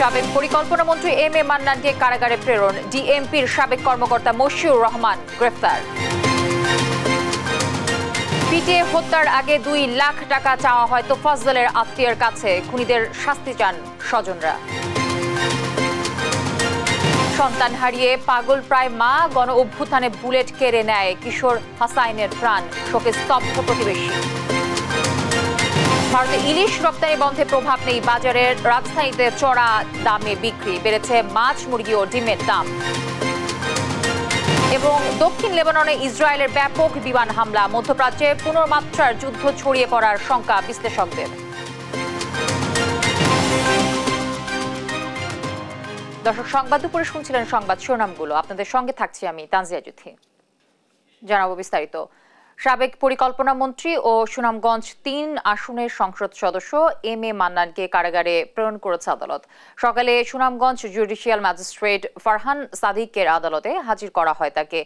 সাবেক পরিকল্পনা মন্ত্রী এম এ মান্নানকে কারাগারে প্রেরণ ডিএমপির সাবেক কর্মকর্তা মশিউর রহমান গ্রেফতার পিটিএ হত্যার আগে দুই লাখ টাকা চাওয়া হয় তোফাজলের আত্মীয়ের কাছে খুনিদের শাস্তি চান স্বজনরা সন্তান হারিয়ে পাগল প্রায় মা গণ অভ্যুত্থানে বুলেট কেড়ে নেয় কিশোর হাসাইনের প্রাণ শোকে স্তব্ধ প্রতিবেশী ভারতে ইলিশ রপ্তানি বন্ধে প্রভাব নেই বাজারের রাজধানীতে চড়া দামে বিক্রি বেড়েছে মাছ মুরগি ও ডিমের দাম এবং দক্ষিণ লেবাননে ইসরায়েলের ব্যাপক বিমান হামলা মধ্যপ্রাচ্যে পুনর্মাত্রার যুদ্ধ ছড়িয়ে পড়ার শঙ্কা বিশ্লেষকদের দর্শক সংবাদ দুপুরে শুনছিলেন সংবাদ শিরোনামগুলো আপনাদের সঙ্গে থাকছি আমি তানজিয়া জুথি জানাবো বিস্তারিত সাবেক পরিকল্পনা মন্ত্রী ও সুনামগঞ্জ তিন আসনের সংসদ সদস্য এম এ মান্নানকে কারাগারে প্রেরণ করেছে আদালত সকালে সুনামগঞ্জ জুডিশিয়াল ম্যাজিস্ট্রেট ফারহান সাদিকের আদালতে হাজির করা হয় তাকে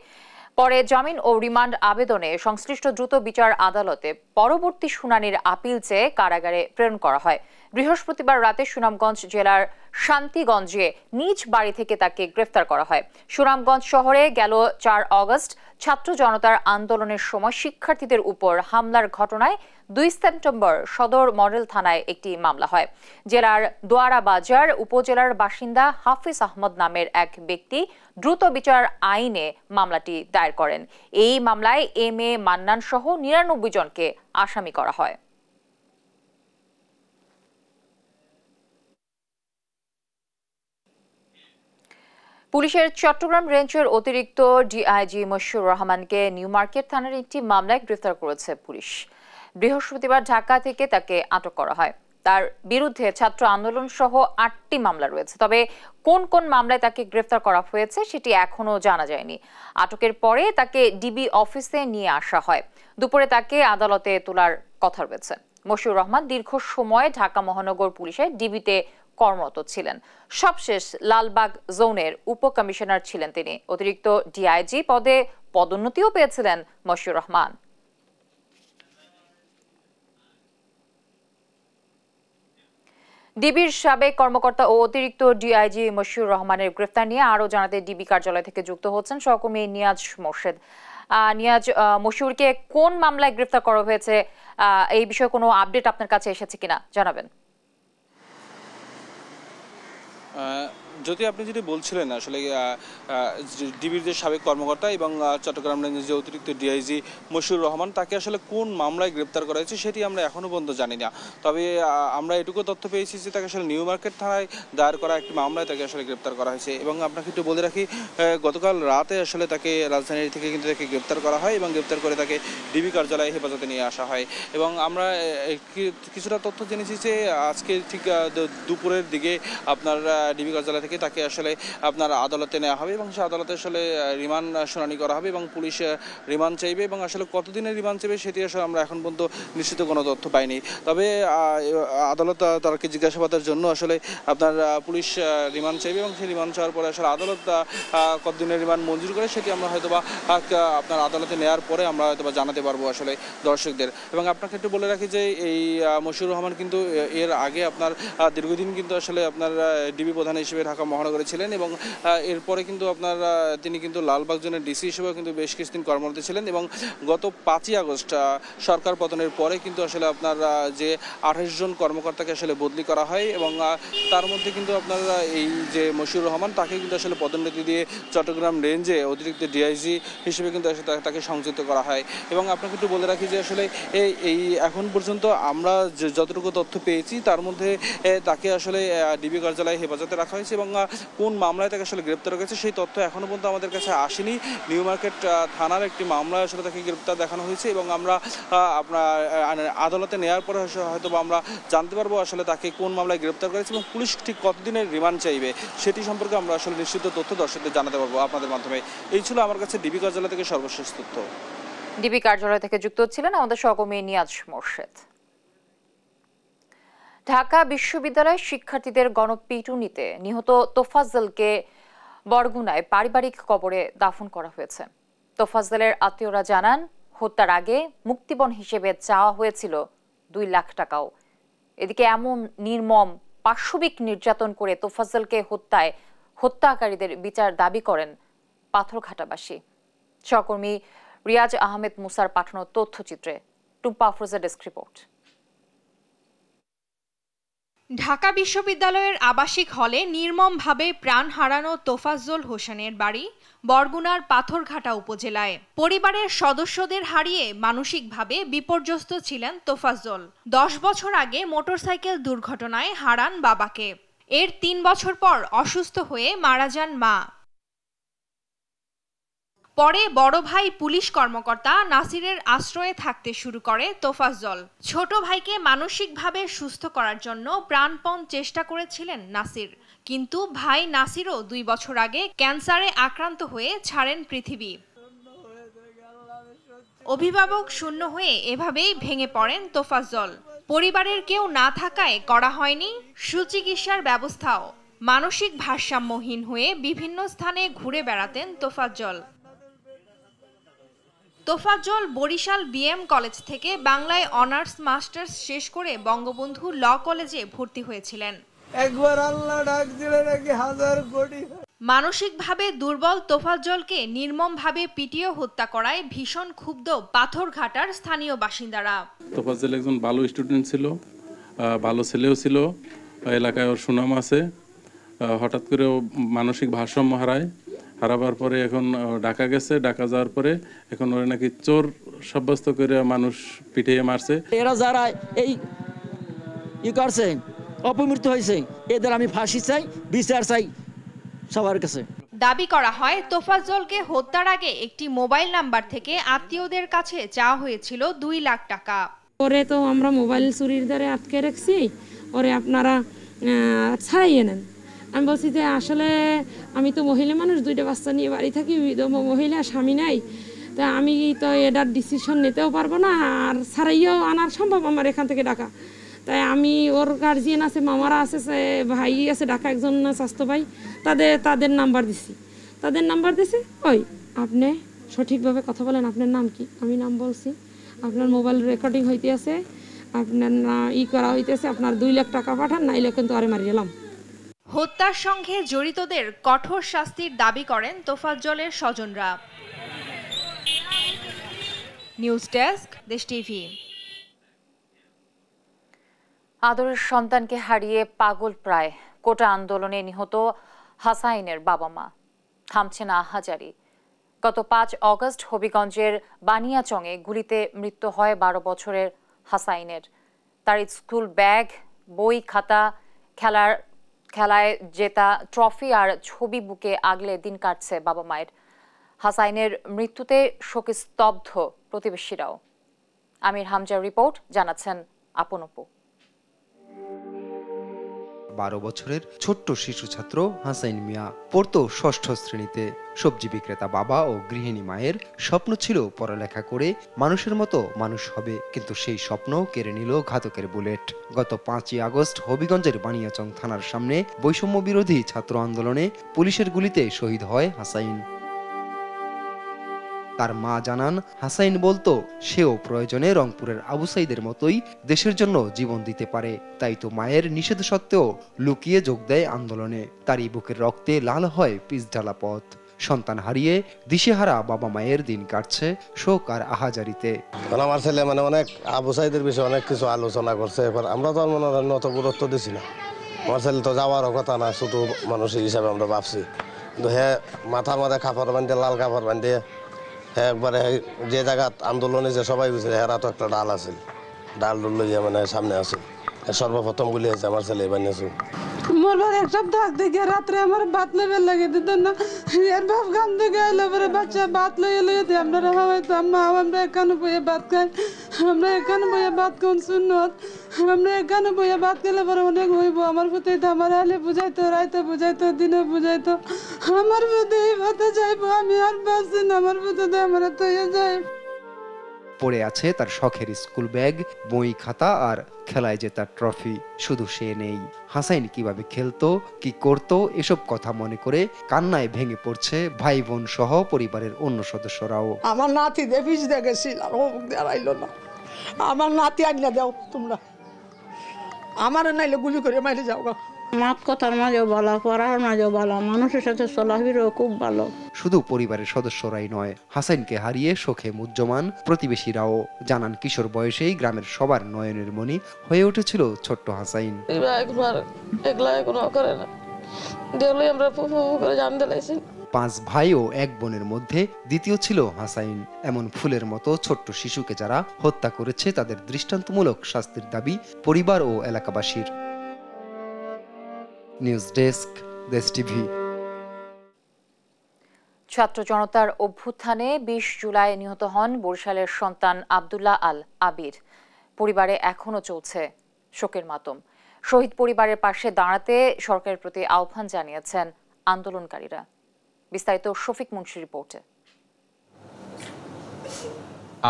পরে জামিন ও রিমান্ড আবেদনে সংশ্লিষ্ট দ্রুত বিচার আদালতে পরবর্তী শুনানির আপিল চেয়ে কারাগারে প্রেরণ করা হয় বৃহস্পতিবার রাতে সুনামগঞ্জ জেলার শান্তিগঞ্জে নিজ বাড়ি থেকে তাকে গ্রেফতার করা হয় সুনামগঞ্জ শহরে গেল চার অগস্ট ছাত্র জনতার আন্দোলনের সময় শিক্ষার্থীদের উপর হামলার ঘটনায় দুই সেপ্টেম্বর সদর মডেল থানায় একটি মামলা হয় জেলার দোয়ারা বাজার উপজেলার বাসিন্দা হাফিজ আহমদ নামের এক ব্যক্তি দ্রুত বিচার আইনে মামলাটি দায়ের করেন এই মামলায় এম এ মান্নান সহ নিরানব্বই জনকে আসামি করা হয় পুলিশের চট্টগ্রাম রেঞ্জের অতিরিক্ত ডিআইজি মশিউর রহমানকে নিউ মার্কেট থানার একটি মামলায় গ্রেফতার করেছে পুলিশ বৃহস্পতিবার ঢাকা থেকে তাকে আটক করা হয় তার বিরুদ্ধে ছাত্র আন্দোলন সহ আটটি মামলা রয়েছে তবে কোন কোন মামলায় তাকে গ্রেফতার করা হয়েছে সেটি এখনও জানা যায়নি আটকের পরে তাকে ডিবি অফিসে নিয়ে আসা হয় দুপুরে তাকে আদালতে তোলার কথা রয়েছে মশিউর রহমান দীর্ঘ সময় ঢাকা মহানগর পুলিশের ডিবিতে কর্মরত ছিলেন সবশেষ লালবাগ জোনের উপকমিশনার ছিলেন তিনি অতিরিক্ত ডিআইজি পদে পদোন্নতিও পেয়েছিলেন মশিউর রহমান ডিবির সাবেক কর্মকর্তা ও অতিরিক্ত ডিআইজি মশিউর রহমানের গ্রেফতার নিয়ে আরও জানাতে ডিবি কার্যালয় থেকে যুক্ত হচ্ছেন সহকর্মী নিয়াজ মোর্শেদ নিয়াজ মশিউরকে কোন মামলায় গ্রেফতার করা হয়েছে এই বিষয়ে কোনো আপডেট আপনার কাছে এসেছে কিনা জানাবেন Uh, যদি আপনি যদি বলছিলেন আসলে ডিবির যে সাবেক কর্মকর্তা এবং চট্টগ্রাম রেঞ্জের যে অতিরিক্ত ডিআইজি মশিউর রহমান তাকে আসলে কোন মামলায় গ্রেপ্তার করা হয়েছে সেটি আমরা এখনও পর্যন্ত জানি না তবে আমরা এটুকু তথ্য পেয়েছি যে তাকে আসলে নিউ মার্কেট থানায় দায়ের করা একটি মামলায় তাকে আসলে গ্রেপ্তার করা হয়েছে এবং আপনাকে একটু বলে রাখি গতকাল রাতে আসলে তাকে রাজধানী থেকে কিন্তু তাকে গ্রেপ্তার করা হয় এবং গ্রেপ্তার করে তাকে ডিবি কার্যালয়ে হেফাজতে নিয়ে আসা হয় এবং আমরা কিছুটা তথ্য জেনেছি যে আজকে ঠিক দুপুরের দিকে আপনার ডিবি কার্যালয় থেকে থেকে তাকে আসলে আপনার আদালতে নেওয়া হবে এবং সে আদালতে আসলে রিমান্ড শুনানি করা হবে এবং পুলিশ রিমান্ড চাইবে এবং আসলে কতদিনের রিমান্ড চাইবে সেটি আসলে আমরা এখন পর্যন্ত নিশ্চিত কোনো তথ্য পাইনি তবে আদালত তাকে জিজ্ঞাসাবাদের জন্য আসলে আপনার পুলিশ রিমান্ড চাইবে এবং সেই রিমান্ড চাওয়ার পরে আসলে আদালত কতদিনের রিমান্ড মঞ্জুর করে সেটি আমরা হয়তো বা আপনার আদালতে নেওয়ার পরে আমরা হয়তো বা জানাতে পারবো আসলে দর্শকদের এবং আপনাকে একটু বলে রাখি যে এই মশিউর রহমান কিন্তু এর আগে আপনার দীর্ঘদিন কিন্তু আসলে আপনার ডিবি প্রধান হিসেবে ঢাকা ঢাকা মহানগরে ছিলেন এবং এরপরে কিন্তু আপনার তিনি কিন্তু লালবাগ জোনের ডিসি হিসেবেও কিন্তু বেশ কিছুদিন কর্মরত ছিলেন এবং গত পাঁচই আগস্ট সরকার পতনের পরে কিন্তু আসলে আপনার যে আঠাশ জন কর্মকর্তাকে আসলে বদলি করা হয় এবং তার মধ্যে কিন্তু আপনার এই যে মশিউর রহমান তাকে কিন্তু আসলে পদোন্নতি দিয়ে চট্টগ্রাম রেঞ্জে অতিরিক্ত ডিআইজি হিসেবে কিন্তু আসলে তাকে সংযুক্ত করা হয় এবং আপনাকে একটু বলে রাখি যে আসলে এই এখন পর্যন্ত আমরা যতটুকু তথ্য পেয়েছি তার মধ্যে তাকে আসলে ডিবি কার্যালয়ে হেফাজতে রাখা হয়েছে এবং কোন মামলায় তাকে আসলে গ্রেপ্তার করেছে সেই তথ্য এখনও পর্যন্ত আমাদের কাছে আসেনি নিউ মার্কেট থানার একটি মামলায় আসলে তাকে গ্রেপ্তার দেখানো হয়েছে এবং আমরা আপনার আদালতে নেওয়ার পরে হয়তো আমরা জানতে পারবো আসলে তাকে কোন মামলায় গ্রেপ্তার করেছে এবং পুলিশ ঠিক কতদিনের রিমান্ড চাইবে সেটি সম্পর্কে আমরা আসলে নিশ্চিত তথ্য দর্শকদের জানাতে পারবো আপনাদের মাধ্যমে এই ছিল আমার কাছে ডিবি কার্যালয় থেকে সর্বশেষ তথ্য ডিবি কার্যালয় থেকে যুক্ত হচ্ছিলেন আমাদের সহকর্মী নিয়াজ মোর্শেদ ঢাকা বিশ্ববিদ্যালয়ের শিক্ষার্থীদের গণপিটুনিতে নিহত তোফাজ্জলকে বরগুনায় পারিবারিক কবরে দাফন করা হয়েছে তোফাজ্জলের আত্মীয়রা জানান হত্যার আগে মুক্তিপণ হিসেবে চাওয়া হয়েছিল দুই লাখ টাকাও এদিকে এমন নির্মম পার্শ্ববিক নির্যাতন করে তোফাজ্জলকে হত্যায় হত্যাকারীদের বিচার দাবি করেন পাথরঘাটাবাসী সহকর্মী রিয়াজ আহমেদ মুসার পাঠানো তথ্যচিত্রে টুম্পা আফরোজা ডেস্ক রিপোর্ট ঢাকা বিশ্ববিদ্যালয়ের আবাসিক হলে নির্মমভাবে প্রাণ হারানো তোফাজ্জল হোসেনের বাড়ি বরগুনার পাথরঘাটা উপজেলায় পরিবারের সদস্যদের হারিয়ে মানসিকভাবে বিপর্যস্ত ছিলেন তোফাজ্জল দশ বছর আগে মোটরসাইকেল দুর্ঘটনায় হারান বাবাকে এর তিন বছর পর অসুস্থ হয়ে মারা যান মা পরে বড় ভাই পুলিশ কর্মকর্তা নাসিরের আশ্রয়ে থাকতে শুরু করে তোফাজল ছোট ভাইকে মানসিকভাবে সুস্থ করার জন্য প্রাণপণ চেষ্টা করেছিলেন নাসির কিন্তু ভাই নাসিরও দুই বছর আগে ক্যান্সারে আক্রান্ত হয়ে ছাড়েন পৃথিবী অভিভাবক শূন্য হয়ে এভাবেই ভেঙে পড়েন তোফাজল পরিবারের কেউ না থাকায় করা হয়নি সুচিকিৎসার ব্যবস্থাও মানসিক ভারসাম্যহীন হয়ে বিভিন্ন স্থানে ঘুরে বেড়াতেন তোফাজল তোফাজ্জল বরিশাল বিএম কলেজ থেকে বাংলায় অনার্স মাস্টার্স শেষ করে বঙ্গবন্ধু ল কলেজে ভর্তি হয়েছিলেন একবার আল্লাহ ডাক দিলে নাকি হাজার কোটি মানসিকভাবে দুর্বল তোফাজ্জলকে নির্মমভাবে পিটিয়ে হত্যা করায় ভীষণ ক্ষুব্ধ পাথরঘাটার স্থানীয় বাসিন্দারা তোফাজ্জল একজন ভালো স্টুডেন্ট ছিল ভালো ছেলেও ছিল এলাকায় ওর সুনাম আছে হঠাৎ করে মানসিক ভারসাম্য হারায় হারাবার পরে এখন ঢাকা গেছে ঢাকা যাওয়ার পরে এখন ওরা নাকি চোর সাব্যস্ত করে মানুষ পিঠিয়ে মারছে এরা যারা এই ই করছে অপমৃত্যু হয়েছে এদের আমি ফাঁসি চাই বিচার চাই সবার কাছে দাবি করা হয় তোফাজ্জলকে হত্যার আগে একটি মোবাইল নাম্বার থেকে আত্মীয়দের কাছে চাওয়া হয়েছিল দুই লাখ টাকা পরে তো আমরা মোবাইল চুরির দ্বারা আটকে রাখছি ওরে আপনারা ছাড়াইয়ে নেন আমি বলছি যে আসলে আমি তো মহিলা মানুষ দুইটা বাচ্চা নিয়ে বাড়ি থাকি মহিলা স্বামী নাই তা আমি তো এটার ডিসিশন নিতেও পারবো না আর ছাড়াইও আনার সম্ভব আমার এখান থেকে ডাকা তাই আমি ওর গার্জিয়ান আছে মামারা আছে ভাই আছে ডাকা একজন স্বাস্থ্য ভাই তাদের তাদের নাম্বার দিছি তাদের নাম্বার দিছে ওই আপনি সঠিকভাবে কথা বলেন আপনার নাম কি আমি নাম বলছি আপনার মোবাইল রেকর্ডিং হইতে আছে আপনার না ই করা হইতেছে আপনার দুই লাখ টাকা পাঠান না এলে কিন্তু আরে মারি এলাম হত্যার সঙ্গে জড়িতদের কঠোর শাস্তির দাবি করেন তোফাজ্জলের স্বজনরা নিউজ ডেস্ক দেশ টিভি আদরের সন্তানকে হারিয়ে পাগল প্রায় কোটা আন্দোলনে নিহত হাসাইনের বাবা মা থামছে না হাজারি গত পাঁচ অগস্ট হবিগঞ্জের বানিয়াচংয়ে গুলিতে মৃত্যু হয় বারো বছরের হাসাইনের তার স্কুল ব্যাগ বই খাতা খেলার খেলায় জেতা ট্রফি আর ছবি বুকে আগলে দিন কাটছে বাবা মায়ের হাসাইনের মৃত্যুতে শোকে স্তব্ধ প্রতিবেশীরাও আমির হামজার রিপোর্ট জানাচ্ছেন আপন বারো বছরের ছোট্ট শিশু ছাত্র হাসাইন মিয়া পড়ত ষষ্ঠ শ্রেণীতে সবজি বিক্রেতা বাবা ও গৃহিণী মায়ের স্বপ্ন ছিল পড়ালেখা করে মানুষের মতো মানুষ হবে কিন্তু সেই স্বপ্ন কেড়ে নিল ঘাতকের বুলেট গত পাঁচই আগস্ট হবিগঞ্জের বানিয়াচং থানার সামনে বৈষম্য বিরোধী ছাত্র আন্দোলনে পুলিশের গুলিতে শহীদ হয় হাসাইন তার মা জানান হাসাইন বলতো সেও প্রয়োজনে রংপুরের আবু সাইদের মতোই দেশের জন্য জীবন দিতে পারে তাই তো মায়ের নিষেধ সত্ত্বেও লুকিয়ে যোগ দেয় আন্দোলনে তারই বুকের রক্তে লাল হয় পিসডালা পথ সন্তান হারিয়ে দিশেহারা বাবা মায়ের দিন কাটছে শোক আর আহাজারিতে আমার ছেলে মানে অনেক আবু সাইদের বিষয়ে অনেক কিছু আলোচনা করছে এবার আমরা তো মনে হয় অত গুরুত্ব দিছি না আমার ছেলে তো যাওয়ারও কথা না ছোট মানুষ হিসাবে আমরা ভাবছি কিন্তু হ্যাঁ মাথার মধ্যে কাপড় বান্ধে লাল কাপড় বান্ধে একবারে যে জায়গা আন্দোলনে যে সবাই বুঝছে হেরা তো একটা ডাল আছে ডাল ডুল লইয়া মানে সামনে আছে সর্বপ্রথম গুলি আছে আমার ছেলে বানিয়েছে মরবার এক সপ্তাহ থেকে রাত্রে আমার ভাত নেবে লাগে দিত না এর বাপ গান থেকে এলো পরে বাচ্চা ভাত লইয়ে লইয়ে দিয়ে আমরা হাওয়াই তো আম্মা আমরা এখানে বইয়ে ভাত খাই আমরা এখানে বইয়ে ভাত কোন শূন্য আমরা এখানে বইয়া ভাত খেলে পরে অনেক হইব আমার প্রতি আমার আলে বুঝাইতো রাইতে বুঝাইতো দিনে বুঝাইতো আমার প্রতি এই পথে যাইবো আমি আর বাসি না আমার প্রতি আমার তৈরি ইয়ে যাই পড়ে আছে তার শখের স্কুল ব্যাগ বই খাতা আর খেলায় জেতার ট্রফি শুধু সে নেই হাসাইন কিভাবে খেলতো কি করতো এসব কথা মনে করে কান্নায় ভেঙে পড়ছে ভাই বোন সহ পরিবারের অন্য সদস্যরাও আমার নাতি দেবিস দেখেছিল আমার নাতি আইনা দাও তোমরা আমার নাইলে গুলি করে মাইলে যাও মাত কথার মাঝেও ভালো পড়ার মাঝেও ভালো মানুষের খুব ভালো শুধু পরিবারের সদস্যরাই নয় হাসানকে হারিয়ে শোকে মুজ্জমান প্রতিবেশীরাও জানান কিশোর বয়সেই গ্রামের সবার নয়নের মনি হয়ে উঠেছিল ছোট্ট হাসাইন একবার একলা করে না দেখলে আমরা ফুফু করে পাঁচ ভাই ও এক বোনের মধ্যে দ্বিতীয় ছিল হাসাইন এমন ফুলের মতো ছোট্ট শিশুকে যারা হত্যা করেছে তাদের দৃষ্টান্তমূলক শাস্তির দাবি পরিবার ও এলাকাবাসীর নিউজ ডেস্ক দেশ টিভি ছাত্র জনতার অভ্যুত্থানে বিশ জুলাই নিহত হন বরিশালের সন্তান আবদুল্লাহ আল আবির পরিবারে এখনও চলছে শোকের মাতম শহীদ পরিবারের পাশে দাঁড়াতে সরকারের প্রতি আহ্বান জানিয়েছেন আন্দোলনকারীরা বিস্তারিত শফিক মুন্সির রিপোর্টে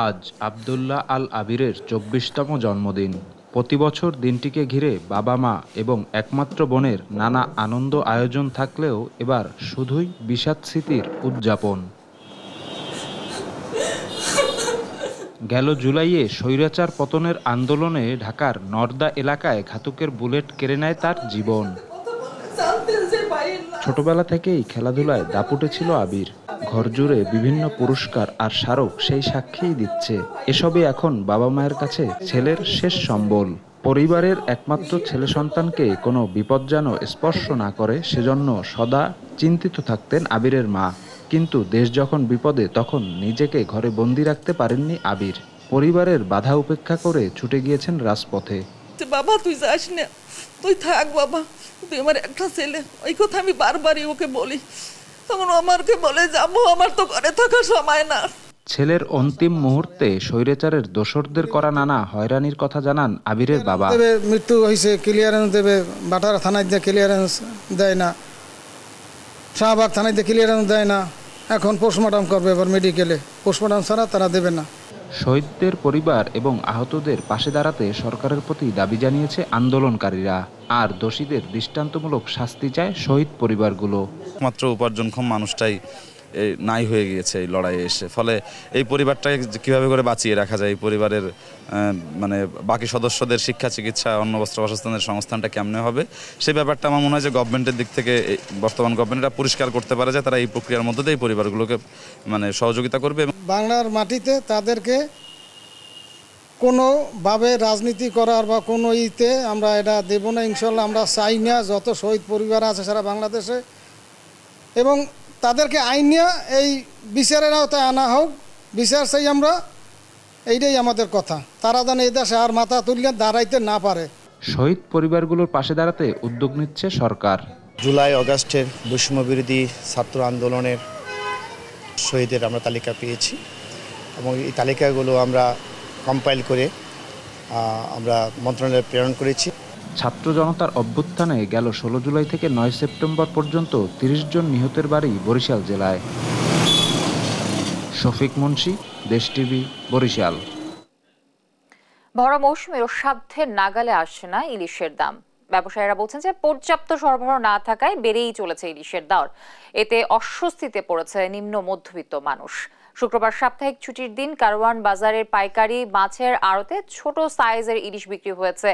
আজ আবদুল্লাহ আল আবিরের চব্বিশতম জন্মদিন প্রতি বছর দিনটিকে ঘিরে বাবা মা এবং একমাত্র বোনের নানা আনন্দ আয়োজন থাকলেও এবার শুধুই বিষাদ স্মৃতির উদযাপন গেল জুলাইয়ে স্বৈরাচার পতনের আন্দোলনে ঢাকার নর্দা এলাকায় ঘাতকের বুলেট কেড়ে নেয় তার জীবন ছোটবেলা থেকেই খেলাধুলায় দাপুটে ছিল আবির ঘরজুড়ে বিভিন্ন পুরস্কার আর স্মারক সেই সাক্ষীই দিচ্ছে এসবই এখন বাবা মায়ের কাছে ছেলের শেষ সম্বল পরিবারের একমাত্র ছেলে সন্তানকে কোনো বিপদ যেন স্পর্শ না করে সেজন্য সদা চিন্তিত থাকতেন আবিরের মা কিন্তু দেশ যখন বিপদে তখন নিজেকে ঘরে বন্দি রাখতে পারেননি আবির পরিবারের বাধা উপেক্ষা করে ছুটে গিয়েছেন রাজপথে বাবা তুই যাস না তুই থাক বাবা তুই আমার একটা ছেলে ওই কথা আমি বারবারই ওকে বলি তখন আমাকে বলে যাবো আমার তো ঘরে থাকা সময় না ছেলের অন্তিম মুহূর্তে স্বৈরাচারের দোষরদের করা নানা হয়রানির কথা জানান আবিরের বাবা মৃত্যু হয়েছে ক্লিয়ারেন্স দেবে বাটার থানায় যে ক্লিয়ারেন্স দেয় না শাহবাগ থানায় যে ক্লিয়ারেন্স দেয় না এখন পোস্টমর্টম করবে এবার মেডিকেলে পোস্টমর্টম ছাড়া তারা দেবে না শহীদদের পরিবার এবং আহতদের পাশে দাঁড়াতে সরকারের প্রতি দাবি জানিয়েছে আন্দোলনকারীরা আর দোষীদের দৃষ্টান্তমূলক শাস্তি চায় শহীদ পরিবারগুলো মাত্র উপার্জনক্ষম মানুষটাই নাই হয়ে গিয়েছে এই লড়াইয়ে এসে ফলে এই পরিবারটাকে কীভাবে করে বাঁচিয়ে রাখা যায় এই পরিবারের মানে বাকি সদস্যদের শিক্ষা চিকিৎসা অন্ন বস্ত্র বাসস্থানের সংস্থানটা কেমনে হবে সেই ব্যাপারটা আমার মনে হয় যে গভর্নমেন্টের দিক থেকে বর্তমান গভর্নমেন্ট এটা পরিষ্কার করতে পারে যে তারা এই প্রক্রিয়ার মধ্যে দিয়ে এই পরিবারগুলোকে মানে সহযোগিতা করবে বাংলার মাটিতে তাদেরকে কোনোভাবে রাজনীতি করার বা কোনো ইতে আমরা এটা দেব না ইনশাল্লাহ আমরা চাই না যত শহীদ পরিবার আছে সারা বাংলাদেশে এবং তাদেরকে আইন নিয়ে এই বিচারের আওতায় আনা হোক বিচার চাই আমরা এইটাই আমাদের কথা তারা যেন এই দেশে আর মাথা তুললে দাঁড়াইতে না পারে শহীদ পরিবারগুলোর পাশে দাঁড়াতে উদ্যোগ নিচ্ছে সরকার জুলাই অগাস্টের বৈষম্যবিরোধী বিরোধী ছাত্র আন্দোলনের শহীদের আমরা তালিকা পেয়েছি এবং এই তালিকাগুলো আমরা কম্পাইল করে আমরা মন্ত্রণালয়ে প্রেরণ করেছি ছাত্র জনতার অভ্যুত্থানে গেল ষোলো জুলাই থেকে নয় সেপ্টেম্বর পর্যন্ত তিরিশ জন নিহতের বাড়ি বরিশাল জেলায় শফিক মুন্সি দেশ টিভি বরিশাল ভরা মৌসুমের সাধ্যের নাগালে আসছে না ইলিশের দাম ব্যবসায়ীরা বলছেন যে পর্যাপ্ত সরবরাহ না থাকায় বেড়েই চলেছে ইলিশের দর এতে অস্বস্তিতে পড়েছে নিম্ন মধ্যবিত্ত মানুষ শুক্রবার সাপ্তাহিক ছুটির দিন কারওয়ান বাজারের পাইকারি মাছের আড়তে ছোট সাইজের ইলিশ বিক্রি হয়েছে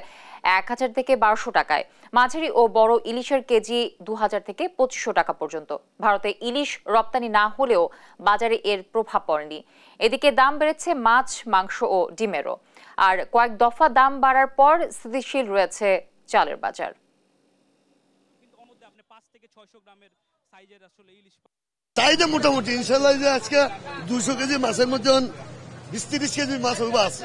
এক হাজার থেকে বারোশো টাকায় মাঝারি ও বড় ইলিশের কেজি দু হাজার থেকে পঁচিশশো টাকা পর্যন্ত ভারতে ইলিশ রপ্তানি না হলেও বাজারে এর প্রভাব পড়েনি এদিকে দাম বেড়েছে মাছ মাংস ও ডিমেরও আর কয়েক দফা দাম বাড়ার পর স্থিতিশীল রয়েছে চালের বাজার ছয়শো গ্রামের সাইজের আসলে ইলিশ চাহিদা মোটামুটি ইনশাল্লাহ যে আজকে দুশো কেজি মাছের মধ্যে বিশ তিরিশ কেজির মাছ হইবা আছে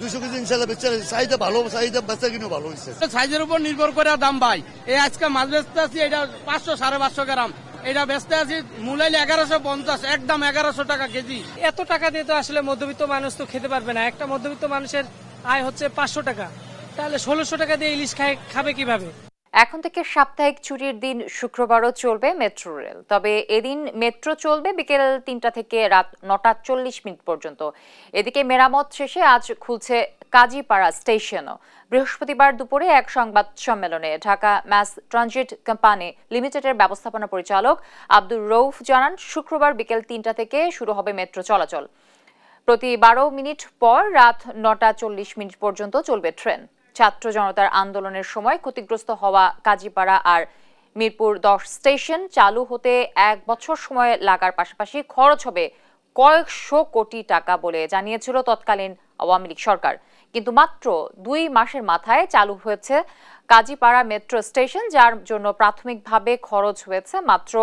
দুশো কেজি ইনশাল্লাহ বেচা চাহিদা ভালো চাহিদা বেচা কিনে ভালো হয়েছে সাইজের উপর নির্ভর করে দাম ভাই এই আজকে মাছ বেচতে আছি এটা পাঁচশো সাড়ে পাঁচশো গ্রাম এটা বেচতে আছি মূলাইলে এগারোশো পঞ্চাশ একদম এগারোশো টাকা কেজি এত টাকা দিয়ে তো আসলে মধ্যবিত্ত মানুষ তো খেতে পারবে না একটা মধ্যবিত্ত মানুষের আয় হচ্ছে পাঁচশো টাকা তাহলে ষোলোশো টাকা দিয়ে ইলিশ খায় খাবে কিভাবে এখন থেকে সাপ্তাহিক ছুটির দিন শুক্রবারও চলবে মেট্রো রেল তবে এদিন মেট্রো চলবে বিকেল তিনটা থেকে রাত নটা চল্লিশ মিনিট পর্যন্ত এদিকে মেরামত শেষে আজ খুলছে কাজীপাড়া স্টেশনও বৃহস্পতিবার দুপুরে এক সংবাদ সম্মেলনে ঢাকা ম্যাস ট্রানজিট কোম্পানি লিমিটেডের ব্যবস্থাপনা পরিচালক আব্দুর রৌফ জানান শুক্রবার বিকেল তিনটা থেকে শুরু হবে মেট্রো চলাচল প্রতি বারো মিনিট পর রাত নটা চল্লিশ মিনিট পর্যন্ত চলবে ট্রেন ছাত্র জনতার আন্দোলনের সময় ক্ষতিগ্রস্ত হওয়া কাজীপাড়া আর মিরপুর দশ স্টেশন চালু হতে এক বছর সময় লাগার পাশাপাশি খরচ হবে কয়েকশো কোটি টাকা বলে জানিয়েছিল তৎকালীন আওয়ামী লীগ সরকার কিন্তু মাত্র দুই মাসের মাথায় চালু হয়েছে কাজীপাড়া মেট্রো স্টেশন যার জন্য প্রাথমিকভাবে খরচ হয়েছে মাত্র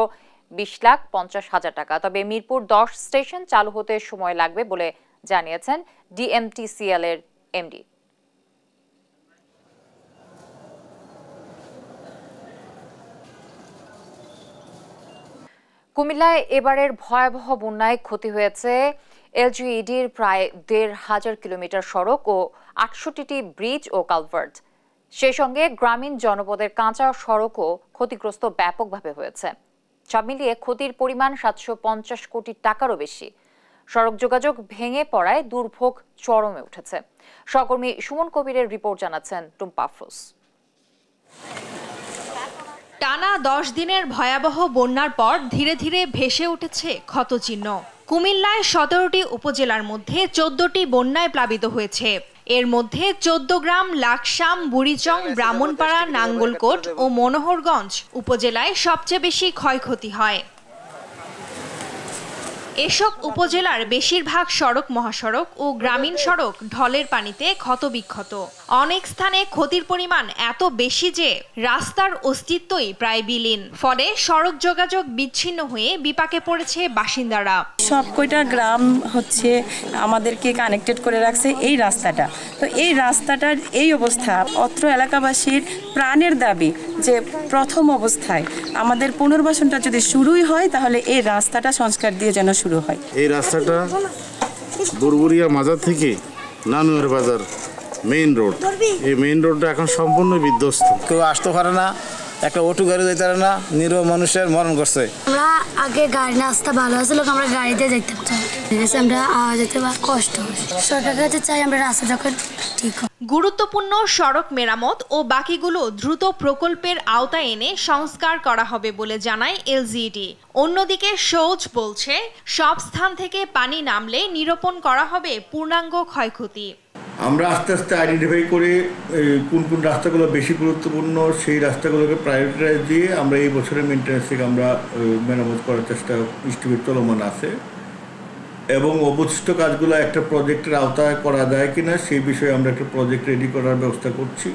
বিশ লাখ পঞ্চাশ হাজার টাকা তবে মিরপুর দশ স্টেশন চালু হতে সময় লাগবে বলে জানিয়েছেন ডিএমটিসিএল এর এমডি কুমিল্লায় এবারের ভয়াবহ বন্যায় ক্ষতি হয়েছে এলজিইডির প্রায় দেড় হাজার কিলোমিটার সড়ক ও আটষট্টিটি ব্রিজ ও কালভার্ট সেই সঙ্গে গ্রামীণ জনপদের কাঁচা সড়কও ক্ষতিগ্রস্ত ব্যাপকভাবে হয়েছে সব মিলিয়ে ক্ষতির পরিমাণ সাতশো পঞ্চাশ কোটি টাকারও বেশি সড়ক যোগাযোগ ভেঙে পড়ায় দুর্ভোগ চরমে উঠেছে সহকর্মী সুমন কবিরের রিপোর্ট জানাচ্ছেন টুম্পা টানা দশ দিনের ভয়াবহ বন্যার পর ধীরে ধীরে ভেসে উঠেছে ক্ষতচিহ্ন কুমিল্লায় সতেরোটি উপজেলার মধ্যে চোদ্দটি বন্যায় প্লাবিত হয়েছে এর মধ্যে চোদ্দ গ্রাম লাকসাম বুড়িচং ব্রাহ্মণপাড়া নাঙ্গলকোট ও মনোহরগঞ্জ উপজেলায় সবচেয়ে বেশি ক্ষয়ক্ষতি হয় এসব উপজেলার বেশিরভাগ সড়ক মহাসড়ক ও গ্রামীণ সড়ক ঢলের পানিতে ক্ষতবিক্ষত অনেক স্থানে ক্ষতির পরিমাণ এত বেশি যে রাস্তার অস্তিত্বই প্রায় বিলীন ফলে সড়ক যোগাযোগ বিচ্ছিন্ন হয়ে বিপাকে পড়েছে বাসিন্দারা সব কয়টা গ্রাম হচ্ছে আমাদেরকে কানেক্টেড করে রাখছে এই রাস্তাটা তো এই রাস্তাটার এই অবস্থা অত্র এলাকাবাসীর প্রাণের দাবি যে প্রথম অবস্থায় আমাদের পুনর্বাসনটা যদি শুরুই হয় তাহলে এই রাস্তাটা সংস্কার দিয়ে যেন শুরু শুরু হয় এই রাস্তাটা বুরবুরিয়া মাজার থেকে নানুয়ার বাজার মেইন রোড এই মেইন রোডটা এখন সম্পূর্ণ বিধ্বস্ত কেউ আসতে পারে না একটা অটো গাড়ি যেতে পারে না নিরীহ মানুষের মরণ করছে আমরা আগে গাড়ি রাস্তা ভালো ছিল আমরা গাড়িতে যেতে পারতাম আমরা যেতে কষ্ট সরকার কাছে চাই আমরা রাস্তা যখন গুরুত্বপূর্ণ সড়ক মেরামত ও বাকিগুলো দ্রুত প্রকল্পের আওতায় এনে সংস্কার করা হবে বলে জানায় এলজিডি অন্যদিকে সৌজ বলছে সব স্থান থেকে পানি নামলে নিরূপণ করা হবে পূর্ণাঙ্গ ক্ষয়ক্ষতি আমরা আস্তে আস্তে আইডেন্টিফাই করে কোন কোন রাস্তাগুলো বেশি গুরুত্বপূর্ণ সেই রাস্তাগুলোকে প্রায়োরিটাইজ দিয়ে আমরা এই বছরের মেনটেন্যান্স থেকে আমরা মেরামত করার চেষ্টা ইস্টিমেট চলমান আছে এবং অবশিষ্ট কাজগুলো একটা প্রজেক্টের আওতায় করা যায় কিনা সেই বিষয়ে আমরা একটা প্রজেক্ট রেডি করার ব্যবস্থা করছি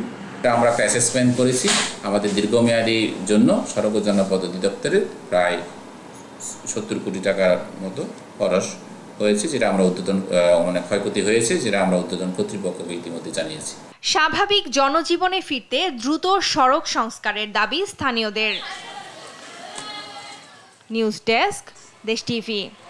আমরা অ্যাসেসমেন্ট করেছি আমাদের দীর্ঘমেয়াদী জন্য সড়ক জনপদ অধিদপ্তরের প্রায় সত্তর কোটি টাকার মতো খরচ হয়েছে যেটা আমরা উদ্বোধন মানে ক্ষয়ক্ষতি হয়েছে যেটা আমরা উদ্বোধন কর্তৃপক্ষকে ইতিমধ্যে জানিয়েছি স্বাভাবিক জনজীবনে ফিরতে দ্রুত সড়ক সংস্কারের দাবি স্থানীয়দের নিউজ ডেস্ক দেশ টিভি